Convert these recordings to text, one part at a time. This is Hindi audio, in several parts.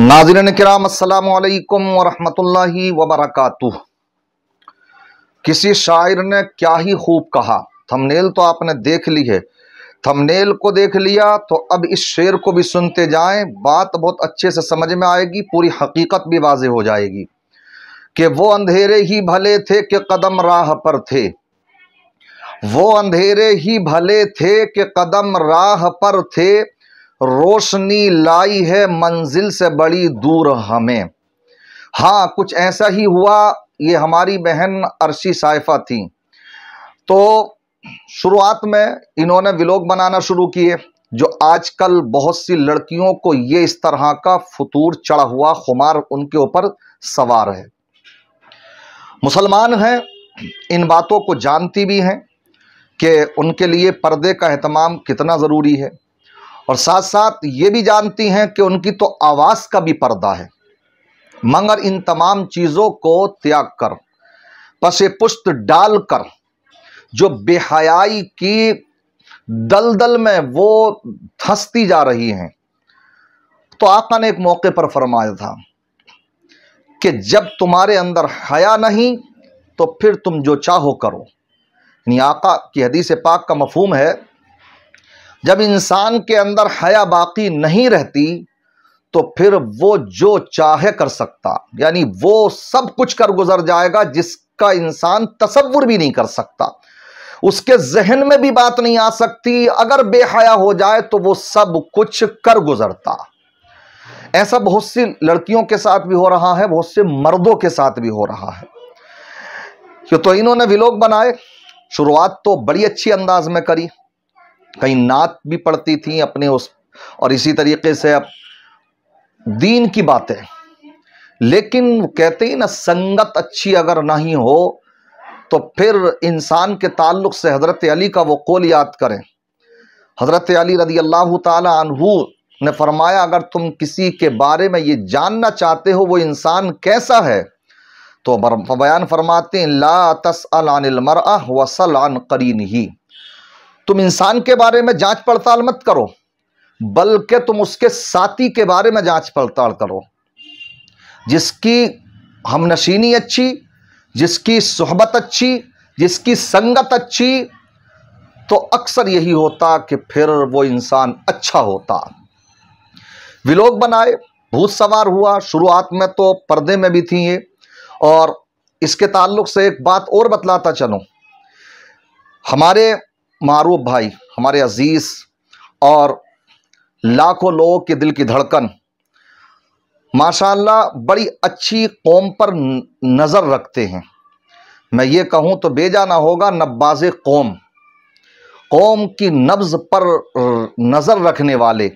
नाजरन कराम असलकम वरहमतुल्लाहि वबरकू किसी शायर ने क्या ही खूब कहा थमनेल तो आपने देख ली है थमनेल को देख लिया तो अब इस शेर को भी सुनते जाएं बात बहुत अच्छे से समझ में आएगी पूरी हकीकत भी वाज हो जाएगी कि वो अंधेरे ही भले थे कि कदम राह पर थे वो अंधेरे ही भले थे कि कदम राह पर थे रोशनी लाई है मंजिल से बड़ी दूर हमें हाँ कुछ ऐसा ही हुआ ये हमारी बहन अरशी साइफा थी तो शुरुआत में इन्होंने विलोक बनाना शुरू किए जो आजकल बहुत सी लड़कियों को ये इस तरह का फतूर चढ़ा हुआ खुमार उनके ऊपर सवार है मुसलमान हैं इन बातों को जानती भी हैं कि उनके लिए पर्दे का अहतमाम कितना ज़रूरी है और साथ साथ ये भी जानती हैं कि उनकी तो आवाज़ का भी पर्दा है मगर इन तमाम चीज़ों को त्याग कर पसे पुश्त डाल कर जो बेहयाई की दलदल में वो धंसती जा रही हैं तो आका ने एक मौके पर फरमाया था कि जब तुम्हारे अंदर हया नहीं तो फिर तुम जो चाहो करो यानी आका की हदीस पाक का मफहूम है जब इंसान के अंदर हया बाकी नहीं रहती तो फिर वो जो चाहे कर सकता यानी वो सब कुछ कर गुजर जाएगा जिसका इंसान तस्वुर भी नहीं कर सकता उसके जहन में भी बात नहीं आ सकती अगर बेहया हो जाए तो वो सब कुछ कर गुजरता ऐसा बहुत सी लड़कियों के साथ भी हो रहा है बहुत से मर्दों के साथ भी हो रहा है क्यों तो इन्होंने विलोक बनाए शुरुआत तो बड़ी अच्छी अंदाज में करी कहीं नात भी पढ़ती थी अपने उस और इसी तरीके से अब दीन की बातें लेकिन कहते ही ना संगत अच्छी अगर नहीं हो तो फिर इंसान के ताल्लुक से हज़रत अली का वो कौल याद करें हज़रत अली रदी अल्लाह तहू ने फरमाया अगर तुम किसी के बारे में ये जानना चाहते हो वो इंसान कैसा है तो बयान फरमाते हैं ला तस अनिल मर वसल अन करीन ही तुम इंसान के बारे में जांच पड़ताल मत करो बल्कि तुम उसके साथी के बारे में जांच पड़ताल करो जिसकी हमनशीनी अच्छी जिसकी सोहबत अच्छी जिसकी संगत अच्छी तो अक्सर यही होता कि फिर वो इंसान अच्छा होता विलोक बनाए भूत सवार हुआ शुरुआत में तो पर्दे में भी थी ये और इसके ताल्लुक से एक बात और बतलाता चलो हमारे मारूफ भाई हमारे अजीज़ और लाखों लोगों के दिल की धड़कन माशाल्लाह बड़ी अच्छी कौम पर नज़र रखते हैं मैं ये कहूँ तो बेजाना होगा नब्बाज कौम कौम की नब्ज़ पर नज़र रखने वाले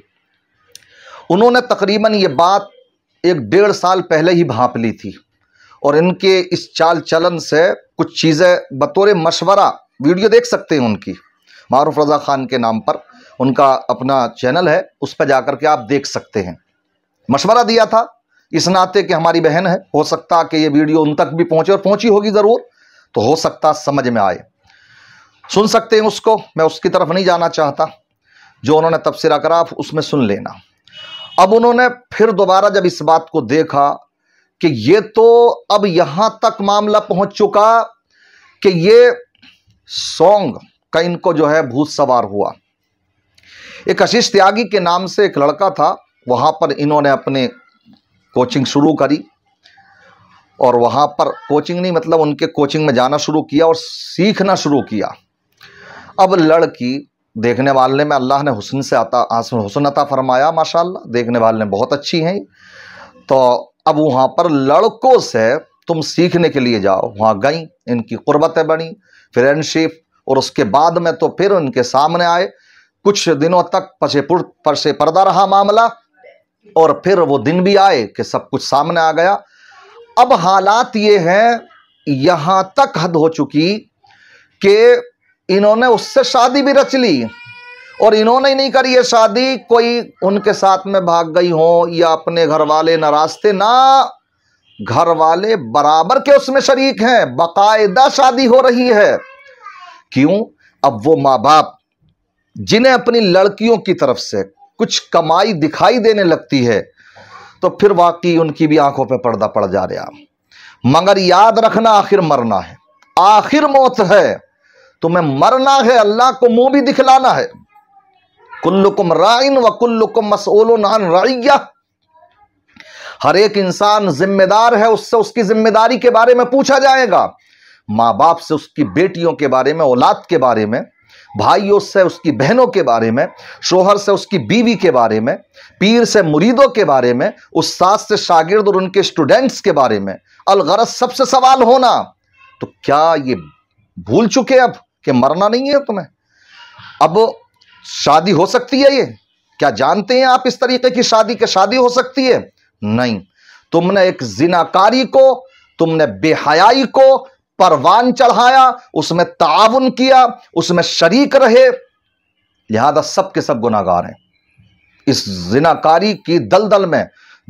उन्होंने तकरीबन ये बात एक डेढ़ साल पहले ही भाप ली थी और इनके इस चाल चलन से कुछ चीज़ें बतौर मशवरा वीडियो देख सकते हैं उनकी मारूफ रज़ा ख़ान के नाम पर उनका अपना चैनल है उस पर जाकर के आप देख सकते हैं मशवरा दिया था इस नाते कि हमारी बहन है हो सकता कि ये वीडियो उन तक भी पहुंचे और पहुंची होगी ज़रूर तो हो सकता समझ में आए सुन सकते हैं उसको मैं उसकी तरफ नहीं जाना चाहता जो उन्होंने तबसरा करा आप उसमें सुन लेना अब उन्होंने फिर दोबारा जब इस बात को देखा कि ये तो अब यहां तक मामला पहुंच चुका कि ये सॉन्ग का इनको जो है भूत सवार हुआ एक आशीष त्यागी के नाम से एक लड़का था वहां पर इन्होंने अपने कोचिंग शुरू करी और वहां पर कोचिंग नहीं मतलब उनके कोचिंग में जाना शुरू किया और सीखना शुरू किया अब लड़की देखने वाले में अल्लाह ने हुसन से आता आसम हुसन अता फरमाया माशाल्लाह देखने वाले बहुत अच्छी हैं तो अब वहाँ पर लड़कों से तुम सीखने के लिए जाओ वहाँ गई इनकी कुर्बतें बनी फ्रेंडशिप और उसके बाद में तो फिर उनके सामने आए कुछ दिनों तक पछे पर से पर्दा रहा मामला और फिर वो दिन भी आए कि सब कुछ सामने आ गया अब हालात ये हैं यहां तक हद हो चुकी कि इन्होंने उससे शादी भी रच ली और इन्होंने ही नहीं करी ये शादी कोई उनके साथ में भाग गई हो या अपने घर वाले नाराज थे ना घर वाले बराबर के उसमें शरीक हैं बाकायदा शादी हो रही है क्यों अब वो माँ बाप जिन्हें अपनी लड़कियों की तरफ से कुछ कमाई दिखाई देने लगती है तो फिर वाकई उनकी भी आंखों पर पर्दा पड़ जा रहा मगर याद रखना आखिर मरना है आखिर मौत है तुम्हें मरना है अल्लाह को मुंह भी दिखलाना है कुल्लुकुम राइन व कुल्लुकुम नान रैया हर एक इंसान जिम्मेदार है उससे उसकी जिम्मेदारी के बारे में पूछा जाएगा माँ बाप से उसकी बेटियों के बारे में औलाद के बारे में भाइयों से उसकी बहनों के बारे में शोहर से उसकी बीवी के बारे में पीर से मुरीदों के बारे में उस सास से शागिर्द और उनके स्टूडेंट्स के बारे में अलगरज सबसे सवाल होना तो क्या ये भूल चुके अब कि मरना नहीं है तुम्हें अब शादी हो सकती है ये क्या जानते हैं आप इस तरीके की शादी के शादी हो सकती है नहीं तुमने एक जिनाकारी को तुमने बेहयाई को परवान चढ़ाया उसमें ताउन किया उसमें शरीक रहे लिहाजा सब के सब गुनागार हैं इस जिनाकारी की दलदल में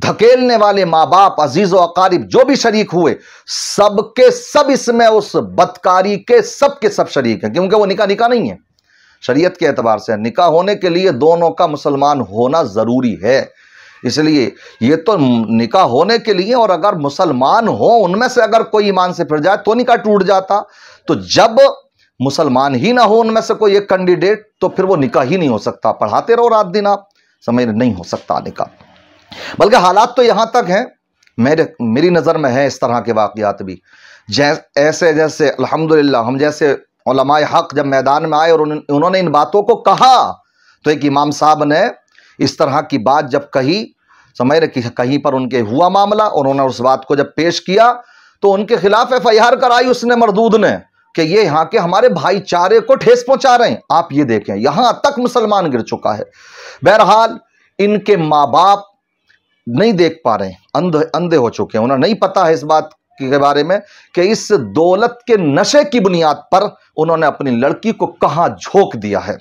धकेलने वाले मां बाप अजीज अकारीब जो भी शरीक हुए सबके सब इसमें उस बदकारी के सबके सब शरीक हैं क्योंकि वो निका निका नहीं है शरीयत के एतबार से निका होने के लिए दोनों का मुसलमान होना ज़रूरी है इसलिए ये तो निकाह होने के लिए और अगर मुसलमान हो उनमें से अगर कोई ईमान से फिर जाए तो निकाह टूट जाता तो जब मुसलमान ही ना हो उनमें से कोई एक कैंडिडेट तो फिर वो निकाह ही नहीं हो सकता पढ़ाते रहो रात दिन आप समय नहीं हो सकता निकाह बल्कि हालात तो यहां तक हैं मेरे मेरी नज़र में है इस तरह के वाकियात भी जै ऐसे जैसे अल्हम्दुलिल्लाह हम जैसे हक जब मैदान में आए और उन, उन्होंने इन बातों को कहा तो एक इमाम साहब ने इस तरह की बात जब कही समझ रखी कहीं पर उनके हुआ मामला उन्होंने उस बात को जब पेश किया तो उनके खिलाफ एफ कराई उसने मरदूद ने कि ये यहां के हमारे भाईचारे को ठेस पहुंचा रहे हैं आप ये देखें यहां तक मुसलमान गिर चुका है बहरहाल इनके माँ बाप नहीं देख पा रहे अंधे अंधे हो चुके हैं उन्हें नहीं पता है इस बात के बारे में कि इस दौलत के नशे की बुनियाद पर उन्होंने अपनी लड़की को कहां झोंक दिया है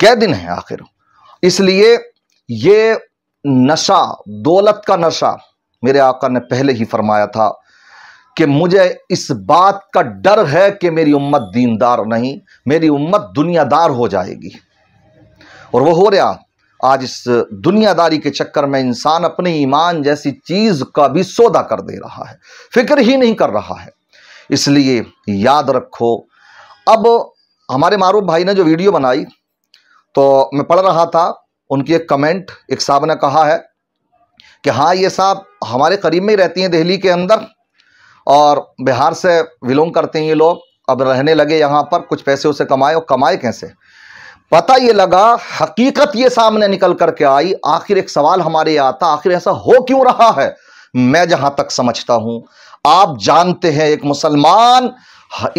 क्या दिन है आखिर इसलिए ये नशा दौलत का नशा मेरे आका ने पहले ही फरमाया था कि मुझे इस बात का डर है कि मेरी उम्मत दीनदार नहीं मेरी उम्मत दुनियादार हो जाएगी और वो हो रहा आज इस दुनियादारी के चक्कर में इंसान अपने ईमान जैसी चीज का भी सौदा कर दे रहा है फिक्र ही नहीं कर रहा है इसलिए याद रखो अब हमारे मारूफ भाई ने जो वीडियो बनाई तो मैं पढ़ रहा था उनकी एक कमेंट एक साहब ने कहा है कि हाँ ये साहब हमारे करीब में ही रहती हैं दिल्ली के अंदर और बिहार से बिलोंग करते हैं ये लोग अब रहने लगे यहाँ पर कुछ पैसे उसे कमाए और कमाए कैसे पता ये लगा हकीकत ये सामने निकल करके आई आखिर एक सवाल हमारे आता आखिर ऐसा हो क्यों रहा है मैं जहां तक समझता हूं आप जानते हैं एक मुसलमान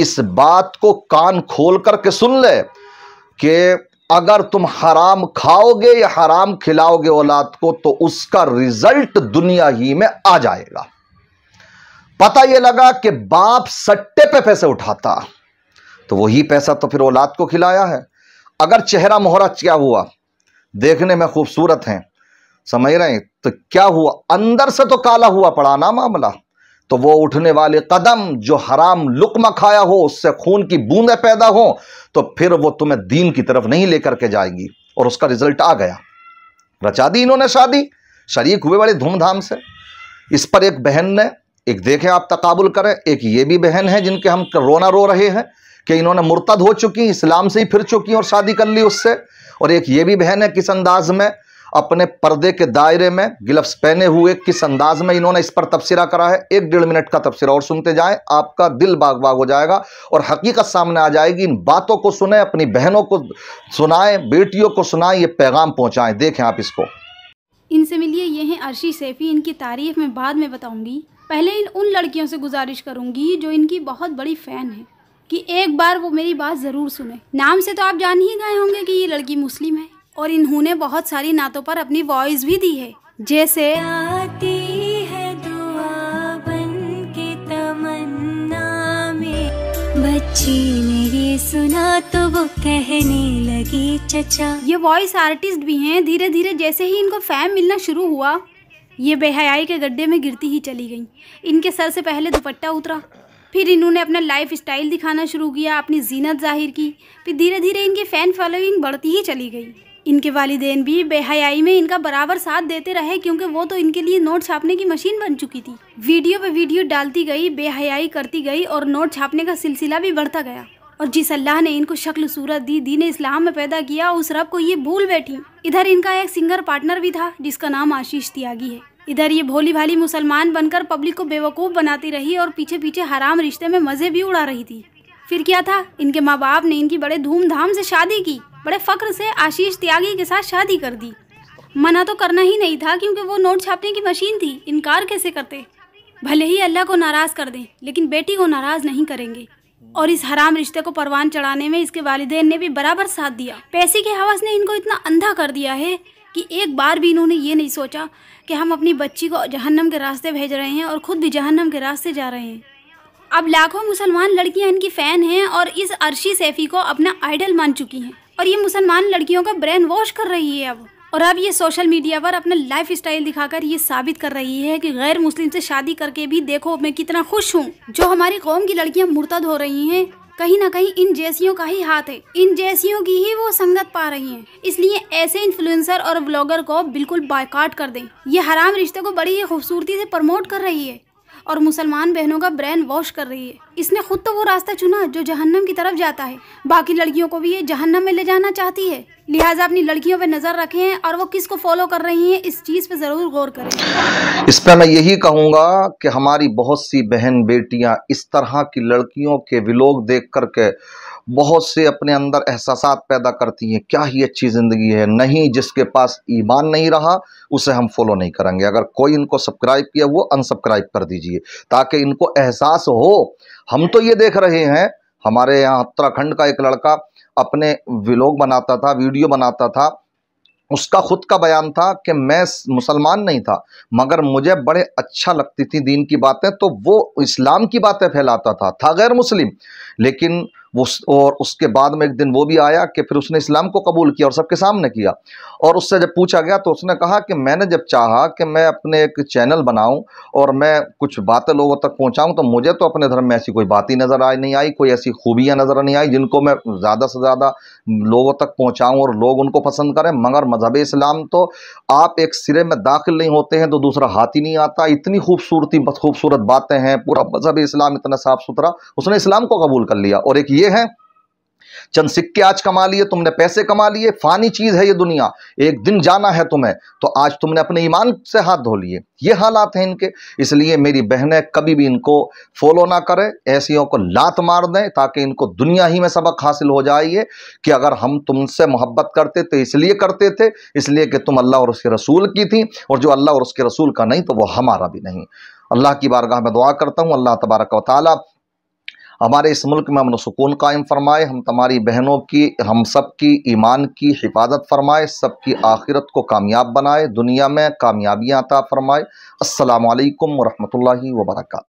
इस बात को कान खोल करके सुन ले कि अगर तुम हराम खाओगे या हराम खिलाओगे औलाद को तो उसका रिजल्ट दुनिया ही में आ जाएगा पता यह लगा कि बाप सट्टे पे पैसे उठाता तो वही पैसा तो फिर औलाद को खिलाया है अगर चेहरा मोहरा क्या हुआ देखने में खूबसूरत हैं समझ रहे हैं तो क्या हुआ अंदर से तो काला हुआ पड़ा ना मामला तो वो उठने वाले कदम जो हराम लुकमा खाया हो उससे खून की बूंदें पैदा हो तो फिर वो तुम्हें दीन की तरफ नहीं लेकर के जाएंगी और उसका रिजल्ट आ गया रचा दी इन्होंने शादी शरीक हुए बड़े धूमधाम से इस पर एक बहन ने एक देखें आप तकबुल करें एक ये भी बहन है जिनके हम रोना रो रहे हैं कि इन्होंने मुर्तद हो चुकी इस्लाम से ही फिर चुकी और शादी कर ली उससे और एक ये भी बहन है किस अंदाज में अपने पर्दे के दायरे में ग्लब्स पहने हुए किस अंदाज में इन्होंने इस पर तबसरा करा है एक डेढ़ मिनट का तबसरा और सुनते जाए आपका दिल बाग बाग हो जाएगा और हकीकत सामने आ जाएगी इन बातों को सुने अपनी बहनों को सुनाए बेटियों को सुनाए ये पैगाम पहुंचाए देखें आप इसको इनसे मिलिए ये हैं अर्शी सैफी इनकी तारीफ में बाद में बताऊंगी पहले इन उन लड़कियों से गुजारिश करूंगी जो इनकी बहुत बड़ी फ़ैन है कि एक बार वो मेरी बात ज़रूर सुने नाम से तो आप जान ही गए होंगे कि ये लड़की मुस्लिम है और इन्होंने बहुत सारी नातों पर अपनी वॉइस भी दी है जैसे बच्ची सुना तो वो कहने लगी चचा ये वॉइस आर्टिस्ट भी हैं धीरे धीरे जैसे ही इनको फैम मिलना शुरू हुआ ये बेहयाई के गड्ढे में गिरती ही चली गई इनके सर से पहले दुपट्टा उतरा फिर इन्होंने अपना लाइफ स्टाइल दिखाना शुरू किया अपनी जीनत जाहिर की फिर धीरे धीरे इनकी फ़ैन फॉलोइंग बढ़ती ही चली गई इनके वालदेन भी बेहयाई में इनका बराबर साथ देते रहे क्योंकि वो तो इनके लिए नोट छापने की मशीन बन चुकी थी वीडियो पे वीडियो डालती गई बेहयाई करती गई और नोट छापने का सिलसिला भी बढ़ता गया और जिस अल्लाह ने इनको शक्ल सूरत दी दीन इस्लाम में पैदा किया उस रब को ये भूल बैठी इधर इनका एक सिंगर पार्टनर भी था जिसका नाम आशीष त्यागी है इधर ये भोली भाली मुसलमान बनकर पब्लिक को बेवकूफ़ बनाती रही और पीछे पीछे हराम रिश्ते में मज़े भी उड़ा रही थी फिर क्या था इनके माँ बाप ने इनकी बड़े धूमधाम से शादी की बड़े फ़ख्र से आशीष त्यागी के साथ शादी कर दी मना तो करना ही नहीं था क्योंकि वो नोट छापने की मशीन थी इनकार कैसे करते भले ही अल्लाह को नाराज़ कर दें लेकिन बेटी को नाराज़ नहीं करेंगे और इस हराम रिश्ते को परवान चढ़ाने में इसके वालदेन ने भी बराबर साथ दिया पैसे के हवस ने इनको इतना अंधा कर दिया है कि एक बार भी इन्होंने ये नहीं सोचा कि हम अपनी बच्ची को जहन्नम के रास्ते भेज रहे हैं और ख़ुद भी जहन्नम के रास्ते जा रहे हैं अब लाखों मुसलमान लड़कियां इनकी फ़ैन हैं और इस अर्शी सैफ़ी को अपना आइडल मान चुकी हैं और ये मुसलमान लड़कियों का ब्रेन वॉश कर रही है अब और अब ये सोशल मीडिया पर अपना लाइफ स्टाइल दिखाकर ये साबित कर रही है कि गैर मुस्लिम से शादी करके भी देखो मैं कितना खुश हूँ जो हमारी कौम की लड़कियाँ मुर्तद हो रही है कहीं ना कहीं इन जैसियों का ही हाथ है इन जैसियों की ही वो संगत पा रही हैं इसलिए ऐसे इन्फ्लुएंसर और ब्लॉगर को बिल्कुल बायकाट कर दें ये हराम रिश्ते को बड़ी ही खूबसूरती से प्रमोट कर रही है और मुसलमान बहनों का ब्रेन वॉश कर रही है इसने खुद तो वो रास्ता चुना जो जहन्नम की तरफ जाता है बाकी लड़कियों को भी ये जहन्नम में ले जाना चाहती है लिहाजा अपनी लड़कियों पे नज़र रखे हैं और वो किसको फॉलो कर रही हैं इस चीज़ पे ज़रूर गौर करें इस पर मैं यही कहूँगा कि हमारी बहुत सी बहन बेटियां इस तरह की लड़कियों के विलोक देख करके बहुत से अपने अंदर एहसास पैदा करती हैं क्या ही अच्छी ज़िंदगी है नहीं जिसके पास ईमान नहीं रहा उसे हम फॉलो नहीं करेंगे अगर कोई इनको सब्सक्राइब किया वो अनसब्सक्राइब कर दीजिए ताकि इनको एहसास हो हम तो ये देख रहे हैं हमारे यहाँ उत्तराखंड का एक लड़का अपने व्लॉग बनाता था वीडियो बनाता था उसका खुद का बयान था कि मैं मुसलमान नहीं था मगर मुझे बड़े अच्छा लगती थी दीन की बातें तो वो इस्लाम की बातें फैलाता था था गैर मुस्लिम लेकिन वो और उसके बाद में एक दिन वो भी आया कि फिर उसने इस्लाम को कबूल किया और सबके सामने किया और उससे जब पूछा गया तो उसने कहा कि मैंने जब चाहा कि मैं अपने एक चैनल बनाऊं और मैं कुछ बातें लोगों तक पहुंचाऊं तो मुझे तो अपने धर्म में ऐसी कोई बात ही नज़र आई नहीं आई कोई ऐसी खूबियाँ नज़र नहीं आई जिनको मैं ज़्यादा से ज़्यादा लोगों तक पहुँचाऊँ और लोग उनको पसंद करें मगर मजहब इस्लाम तो आप एक सिरे में दाखिल नहीं होते हैं तो दूसरा हाथ ही नहीं आता इतनी खूबसूरती खूबसूरत बातें हैं पूरा मजहब इस्लाम इतना साफ़ सुथरा उसने इस्लाम को कबूल कर लिया और एक ये ये है चंद सिक्के आज कमा लिए तुमने पैसे कमा लिए फानी चीज है ये दुनिया एक दिन जाना है तुम्हें तो आज तुमने अपने ईमान से हाथ धो लिए ये हालात हैं इनके इसलिए मेरी बहनें कभी भी इनको फॉलो ना करें ऐसियों को लात मार दें ताकि इनको दुनिया ही में सबक हासिल हो जाइए कि अगर हम तुमसे मोहब्बत करते तो इसलिए करते थे इसलिए कि तुम अल्लाह और उसके रसूल की थी और जो अल्लाह और उसके रसूल का नहीं तो वह हमारा भी नहीं अल्लाह की बारगाह में दुआ करता हूँ अल्लाह तबारक वाली हमारे इस मुल्क में अमन सुकून कायम फरमाए हम तुम्हारी बहनों की हम सब की ईमान की हिफाजत फरमाए सबकी आखिरत को कामयाब बनाए दुनिया में कामयाबियाँ अता फरमाए असलकम वरहमल वर्का